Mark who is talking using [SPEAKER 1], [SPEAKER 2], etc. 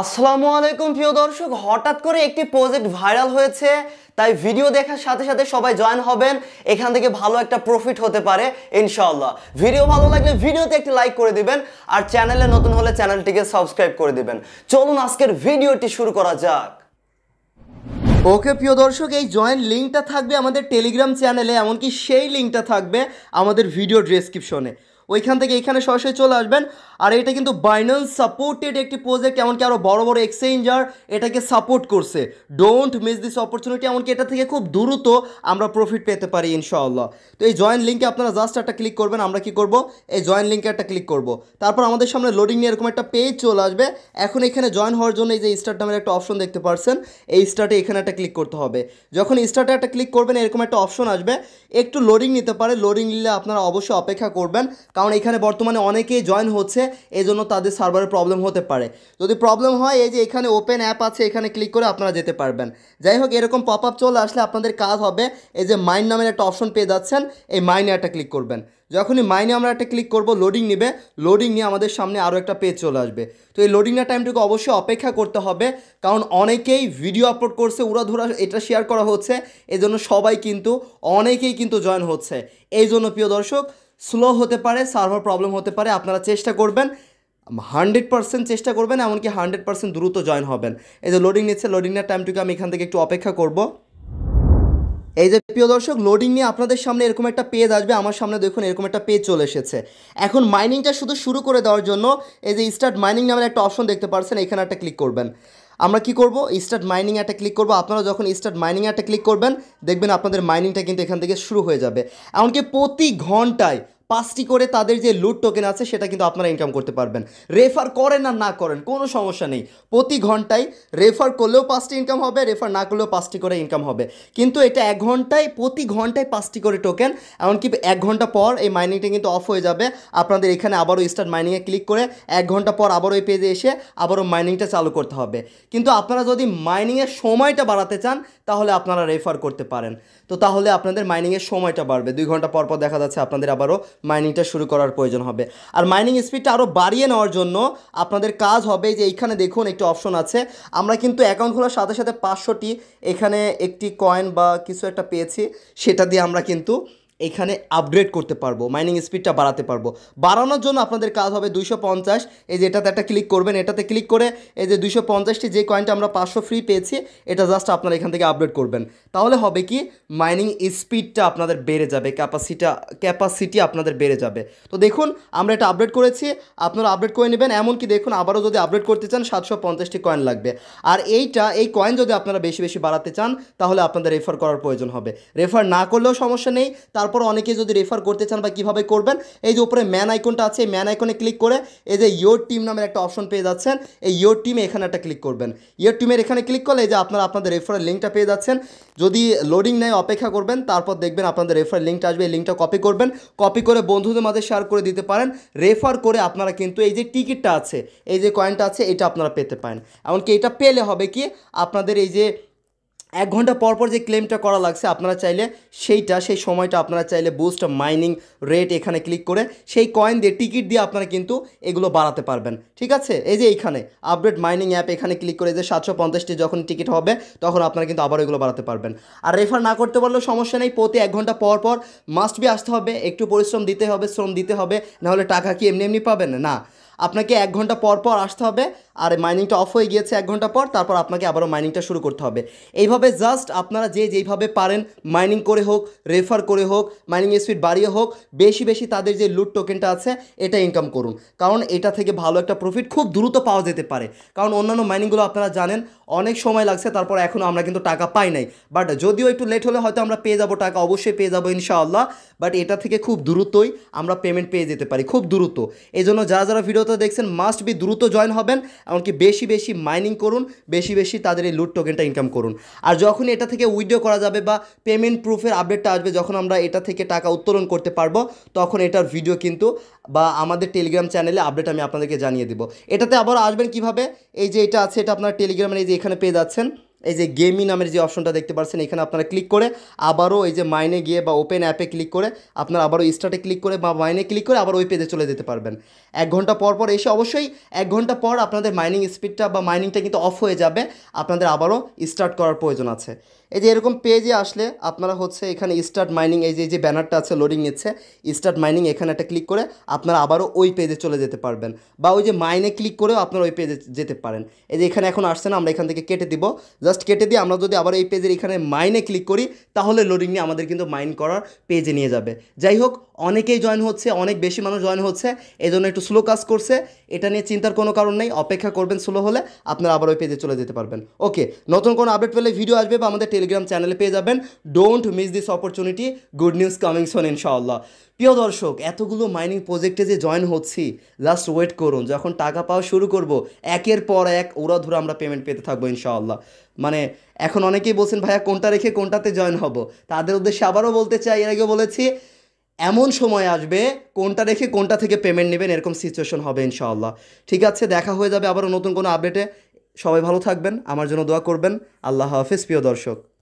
[SPEAKER 1] আসসালামু আলাইকুম প্রিয় দর্শক হঠাৎ করে একটি প্রজেক্ট ভাইরাল হয়েছে তাই ভিডিও দেখার সাথে সাথে সবাই জয়েন হবেন এখান থেকে ভালো একটা প্রফিট হতে পারে ইনশাল্লাহ ভিডিও ভালো লাগলে ভিডিওতে একটি লাইক করে দিবেন আর চ্যানেলে নতুন হলে চ্যানেলটিকে সাবস্ক্রাইব করে দিবেন চলুন আজকের ভিডিওটি শুরু করা যাক ওকে প্রিয় দর্শক এই জয়েন্ট লিঙ্কটা থাকবে আমাদের টেলিগ্রাম চ্যানেলে এমনকি সেই লিঙ্কটা থাকবে আমাদের ভিডিও ডেসক্রিপশনে ওইখান থেকে এখানে সরাসরি চলে আসবেন আর এটা কিন্তু বাইন্যান্স সাপোর্টেড একটি প্রজেক্ট এমনকি আরও বড় বড় এক্সচেঞ্জার এটাকে সাপোর্ট করছে ডোন্ট মিস দিস অপরচুনিটি এমনকি এটা থেকে খুব দ্রুত আমরা প্রফিট পেতে পারি ইনশাআল্লাহ তো এই জয়েন লিঙ্কে আপনারা জাস্ট একটা ক্লিক করবেন আমরা কি করব এই জয়েন লিঙ্কে একটা ক্লিক করব তারপর আমাদের সামনে লোডিং নিয়ে এরকম একটা পেজ চলে আসবে এখন এখানে জয়েন হওয়ার জন্য এই যে স্টার্ট নামের একটা অপশন দেখতে পারছেন এই স্টার্টে এখানে একটা ক্লিক করতে হবে যখন স্টার্টে একটা ক্লিক করবেন এরকম একটা অপশন আসবে একটু লোডিং নিতে পারে লোডিং নিলে আপনারা অবশ্যই অপেক্ষা করবেন কারণ এখানে বর্তমানে অনেকেই জয়েন হচ্ছে এই জন্য তাদের সার্ভারে প্রবলেম হতে পারে যদি প্রবলেম হয় এই যে এখানে ওপেন অ্যাপ আছে এখানে ক্লিক করে আপনারা যেতে পারবেন যাই হোক এরকম পপ আপ চলে আসলে আপনাদের কাজ হবে এই যে মাইন নামের একটা অপশন পেয়ে যাচ্ছেন এই মাইনে একটা ক্লিক করবেন যখনই মাইনে আমরা একটা ক্লিক করব লোডিং নেবে লোডিং নিয়ে আমাদের সামনে আরও একটা পেজ চলে আসবে তো এই লোডিংটা টাইমটুকু অবশ্যই অপেক্ষা করতে হবে কারণ অনেকেই ভিডিও আপলোড করছে ধরা এটা শেয়ার করা হচ্ছে এজন্য সবাই কিন্তু অনেকেই কিন্তু জয়েন হচ্ছে এই জন্য প্রিয় দর্শক স্লো হতে পারে সার্ভার প্রবলেম হতে পারে আপনারা চেষ্টা করবেন হান্ড্রেড পার্সেন্ট চেষ্টা করবেন এমনকি হান্ড্রেড পার্সেন্ট দ্রুত জয়েন হবেন এই যে লোডিং নিচ্ছে লোডিং নেওয়ার টাইমটুকু আমি এখান থেকে একটু অপেক্ষা করব এই যে প্রিয় দর্শক লোডিং নিয়ে আপনাদের সামনে এরকম একটা পেজ আসবে আমার সামনে দেখুন এরকম একটা পেজ চলে এসেছে এখন মাইনিংটা শুধু শুরু করে দেওয়ার জন্য এই যে স্টার্ট মাইনিং নামের একটা অপশন দেখতে পারছেন এখানে একটা ক্লিক করবেন আমরা কি করব স্টার্ট মাইনিং অ্যাটে ক্লিক করব আপনারা যখন স্টার্ট মাইনিং অ্যাটে ক্লিক করবেন দেখবেন আপনাদের মাইনিংটা কিন্তু এখান থেকে শুরু হয়ে যাবে এমনকি প্রতি ঘন্টায় পাঁচটি করে তাদের যে লুট টোকেন আছে সেটা কিন্তু আপনারা ইনকাম করতে পারবেন রেফার করেন আর না করেন কোনো সমস্যা নেই প্রতি ঘন্টায় রেফার করলেও পাঁচটি ইনকাম হবে রেফার না করলেও পাঁচটি করে ইনকাম হবে কিন্তু এটা এক ঘন্টায় প্রতি ঘন্টায় পাঁচটি করে টোকেন এমনকি এক ঘন্টা পর এই মাইনিংটা কিন্তু অফ হয়ে যাবে আপনাদের এখানে আবারও স্টার্ট মাইনিংয়ে ক্লিক করে এক ঘন্টা পর আবারও এই পেজে এসে আবারও মাইনিংটা চালু করতে হবে কিন্তু আপনারা যদি মাইনিংয়ের সময়টা বাড়াতে চান তাহলে আপনারা রেফার করতে পারেন তো তাহলে আপনাদের মাইনিংয়ের সময়টা বাড়বে দুই ঘন্টা পর পর দেখা যাচ্ছে আপনাদের আবারও মাইনিংটা শুরু করার প্রয়োজন হবে আর মাইনিং স্পিডটা আরও বাড়িয়ে নেওয়ার জন্য আপনাদের কাজ হবে যে এইখানে দেখুন একটি অপশন আছে আমরা কিন্তু অ্যাকাউন্ট খোলার সাথে সাথে পাঁচশোটি এখানে একটি কয়েন বা কিছু একটা পেয়েছি সেটা দিয়ে আমরা কিন্তু এখানে আপগ্রেড করতে পারবো মাইনিং স্পিডটা বাড়াতে পারবো বাড়ানোর জন্য আপনাদের কাজ হবে দুইশো পঞ্চাশ এই যে এটাতে একটা ক্লিক করবেন এটাতে ক্লিক করে এই যে দুইশো পঞ্চাশটি যে কয়েনটা আমরা পাঁচশো ফ্রি পেয়েছি এটা জাস্ট আপনারা এখান থেকে আপডেট করবেন তাহলে হবে কি মাইনিং স্পিডটা আপনাদের বেড়ে যাবে ক্যাপাসিটা ক্যাপাসিটি আপনাদের বেড়ে যাবে তো দেখুন আমরা এটা আপডেট করেছি আপনারা আপডেট করে নেবেন এমনকি দেখুন আবারও যদি আপডেট করতে চান সাতশো পঞ্চাশটি কয়েন লাগবে আর এইটা এই কয়েন যদি আপনারা বেশি বেশি বাড়াতে চান তাহলে আপনাদের রেফার করার প্রয়োজন হবে রেফার না করলেও সমস্যা নেই তার তারপর অনেকে যদি রেফার করতে চান বা কীভাবে করবেন এই যে উপরে ম্যান আইকনটা আছে এই ম্যান আইকনে ক্লিক করে এই যে ইয়োর টিম নামের একটা অপশন পেয়ে যাচ্ছেন এই ইয়োর টিমে এখানে একটা ক্লিক করবেন ইয়োর টিমের এখানে ক্লিক করলে এই যে আপনারা আপনাদের রেফারের লিঙ্কটা পেয়ে যাচ্ছেন যদি লোডিং নেয় অপেক্ষা করবেন তারপর দেখবেন আপনাদের রেফার লিঙ্কটা আসবে এই লিঙ্কটা কপি করবেন কপি করে বন্ধুদের মাঝে শেয়ার করে দিতে পারেন রেফার করে আপনারা কিন্তু এই যে টিকিটটা আছে এই যে কয়েনটা আছে এটা আপনারা পেতে পারেন এমনকি এটা পেলে হবে কি আপনাদের এই যে এক ঘন্টা পর পর যে ক্লেমটা করা লাগছে আপনারা চাইলে সেইটা সেই সময়টা আপনারা চাইলে বুস্ট মাইনিং রেট এখানে ক্লিক করে সেই কয়েন দিয়ে টিকিট দিয়ে আপনারা কিন্তু এগুলো বাড়াতে পারবেন ঠিক আছে এই যে এইখানে আপডেট মাইনিং অ্যাপ এখানে ক্লিক করে যে সাতশো পঞ্চাশটি যখন টিকিট হবে তখন আপনারা কিন্তু আবার এগুলো বাড়াতে পারবেন আর রেফার না করতে পারলেও সমস্যা নেই প্রতি এক ঘন্টা পর পর মাস্ট বি আসতে হবে একটু পরিশ্রম দিতে হবে শ্রম দিতে হবে নাহলে টাকা কি এমনি এমনি পাবেন না আপনাকে এক ঘন্টা পর পর আসতে হবে আর মাইনিংটা অফ হয়ে গিয়েছে এক ঘন্টা পর তারপর আপনাকে আবারও মাইনিংটা শুরু করতে হবে এইভাবে জাস্ট আপনারা যে যেইভাবে পারেন মাইনিং করে হোক রেফার করে হোক মাইনিং স্পিড বাড়িয়ে হোক বেশি বেশি তাদের যে লুট টোকেনটা আছে এটা ইনকাম করুন কারণ এটা থেকে ভালো একটা প্রফিট খুব দ্রুত পাওয়া যেতে পারে কারণ অন্যান্য মাইনিংগুলো আপনারা জানেন অনেক সময় লাগছে তারপর এখনও আমরা কিন্তু টাকা পাই নাই বাট যদিও একটু লেট হলে হয়তো আমরা পেয়ে যাবো টাকা অবশ্যই পেয়ে যাবো ইনশাআল্লাহ বাট এটা থেকে খুব দ্রুতই আমরা পেমেন্ট পেয়ে যেতে পারি খুব দ্রুত এই জন্য যারা যারা ভিডিওতে দেখছেন মাস্ট বি দ্রুত জয়েন হবেন এমনকি বেশি বেশি মাইনিং করুন বেশি বেশি তাদের এই লুট টোকেনটা ইনকাম করুন আর যখনই এটা থেকে উইথড্র করা যাবে বা পেমেন্ট প্রুফের আপডেটটা আসবে যখন আমরা এটা থেকে টাকা উত্তোলন করতে পারবো তখন এটার ভিডিও কিন্তু বা আমাদের টেলিগ্রাম চ্যানেলে আপডেট আমি আপনাদেরকে জানিয়ে দেবো এটাতে আবার আসবেন কিভাবে এই যে এটা আছে এটা আপনারা টেলিগ্রামের এই যে এখানে পেয়ে যাচ্ছেন এই যে গেমি নামের যে অপশনটা দেখতে পাচ্ছেন এখানে আপনারা ক্লিক করে আবারও এই যে মাইনে গিয়ে বা ওপেন অ্যাপে ক্লিক করে আপনারা আবারও স্টার্টে ক্লিক করে বা মাইনে ক্লিক করে আবার ওই পেজে চলে যেতে পারবেন এক ঘন্টা পর পর এসে অবশ্যই এক ঘন্টা পর আপনাদের মাইনিং স্পিডটা বা মাইনিংটা কিন্তু অফ হয়ে যাবে আপনাদের আবারও স্টার্ট করার প্রয়োজন আছে এই যে এরকম পেজে আসলে আপনারা হচ্ছে এখানে স্টার্ট মাইনিং এই যে যে ব্যানারটা আছে লোডিং নিচ্ছে স্টার্ট মাইনিং এখানে একটা ক্লিক করে আপনারা আবারও ওই পেজে চলে যেতে পারবেন বা ওই যে মাইনে ক্লিক করেও আপনারা ওই পেজে যেতে পারেন এই যে এখানে এখন আসছে না আমরা এখান থেকে কেটে দিব জাস্ট কেটে দিয়ে আমরা যদি আবার এই পেজের এখানে মাইনে ক্লিক করি তাহলে লোডিং নিয়ে আমাদের কিন্তু মাইন করার পেজে নিয়ে যাবে যাই হোক অনেকেই জয়েন হচ্ছে অনেক বেশি মানুষ জয়েন হচ্ছে এই জন্য একটু স্লো কাজ করছে এটা নিয়ে চিন্তার কোনো কারণ নেই অপেক্ষা করবেন স্লো হলে আপনারা আবার ওই পেজে চলে যেতে পারবেন ওকে নতুন কোনো আপডেট পেলে ভিডিও আসবে বা আমাদের টেলিগ্রাম চ্যানেলে পেয়ে যাবেন don't miss this opportunity good news coming soon ইনশাআল্লাহ প্রিয় দর্শক এতগুলো মাইনিং প্রজেক্টে যে জয়েন হচ্ছি জাস্ট ওয়েট করুন যখন টাকা পাওয়া শুরু করব একের পর এক ওরা ধরে আমরা পেমেন্ট পেতে থাকবো ইনশাআল্লাহ মানে এখন অনেকেই বলছেন ভাইয়া কোনটা রেখে কোনটাতে জয়েন হব তাদের উদ্দেশ্যে আবারও বলতে চাই এর আগে বলেছি এমন সময় আসবে কোনটা রেখে কোনটা থেকে পেমেন্ট নেবেন এরকম সিচুয়েশন হবে ইনশাআল্লাহ ঠিক আছে দেখা হয়ে যাবে আবারও নতুন কোনো আপডেটে সবাই ভালো থাকবেন আমার জন্য দোয়া করবেন আল্লাহ হাফিজ প্রিয় দর্শক